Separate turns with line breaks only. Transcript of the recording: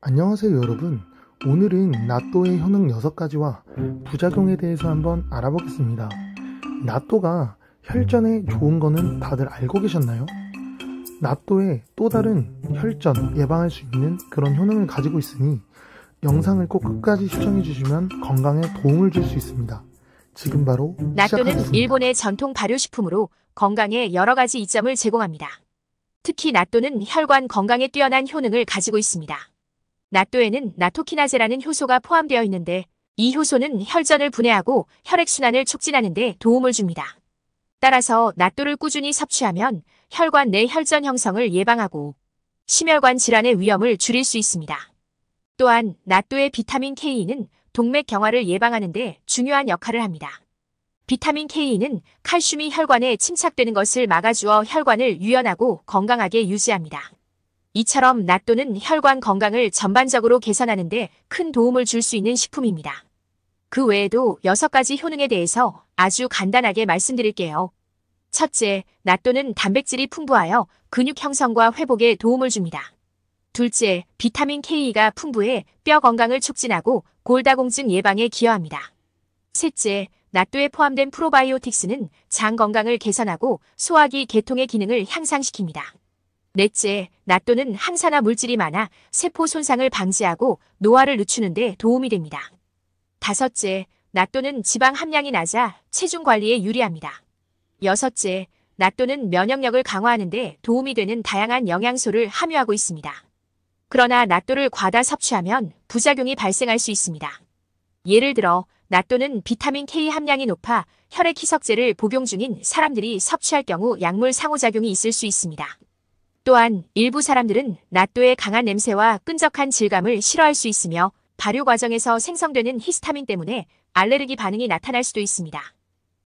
안녕하세요 여러분 오늘은 나또의 효능 6가지와 부작용에 대해서 한번 알아보겠습니다 나또가 혈전에 좋은 거는 다들 알고 계셨나요? 나또의또 다른 혈전 예방할 수 있는 그런 효능을 가지고 있으니 영상을 꼭 끝까지 시청해 주시면 건강에 도움을 줄 수 있습니다 지금 바로 나또는
일본의 전통 발효식품으로 건강에 여러 가지 이점을 제공합니다 특히 나또는 혈관 건강에 뛰어난 효능을 가지고 있습니다 나토에는 나토키나제라는 효소가 포함되어 있는데 이 효소는 혈전을 분해하고 혈액순환을 촉진하는 데 도움을 줍니다. 따라서 나토를 꾸준히 섭취하면 혈관 내 혈전 형성을 예방하고 심혈관 질환의 위험을 줄일 수 있습니다. 또한 나토의 비타민 K는 동맥 경화를 예방하는 데 중요한 역할을 합니다. 비타민 K는 칼슘이 혈관에 침착되는 것을 막아주어 혈관을 유연하고 건강하게 유지합니다. 이처럼 낫또는 혈관 건강을 전반적으로 개선하는 데 큰 도움을 줄 수 있는 식품입니다. 그 외에도 6가지 효능에 대해서 아주 간단하게 말씀드릴게요. 첫째, 낫또는 단백질이 풍부하여 근육 형성과 회복에 도움을 줍니다. 둘째, 비타민 K가 풍부해 뼈 건강을 촉진하고 골다공증 예방에 기여합니다. 셋째, 낫또에 포함된 프로바이오틱스는 장 건강을 개선하고 소화기 개통의 기능을 향상시킵니다. 넷째, 낫또는 항산화 물질이 많아 세포 손상을 방지하고 노화를 늦추는데 도움이 됩니다. 다섯째, 낫또는 지방 함량이 낮아 체중 관리에 유리합니다. 여섯째, 낫또는 면역력을 강화하는데 도움이 되는 다양한 영양소를 함유하고 있습니다. 그러나 낫또를 과다 섭취하면 부작용이 발생할 수 있습니다. 예를 들어 낫또는 비타민 K 함량이 높아 혈액 희석제를 복용 중인 사람들이 섭취할 경우 약물 상호작용이 있을 수 있습니다. 또한 일부 사람들은 낫또의 강한 냄새와 끈적한 질감을 싫어할 수 있으며 발효 과정에서 생성되는 히스타민 때문에 알레르기 반응이 나타날 수도 있습니다.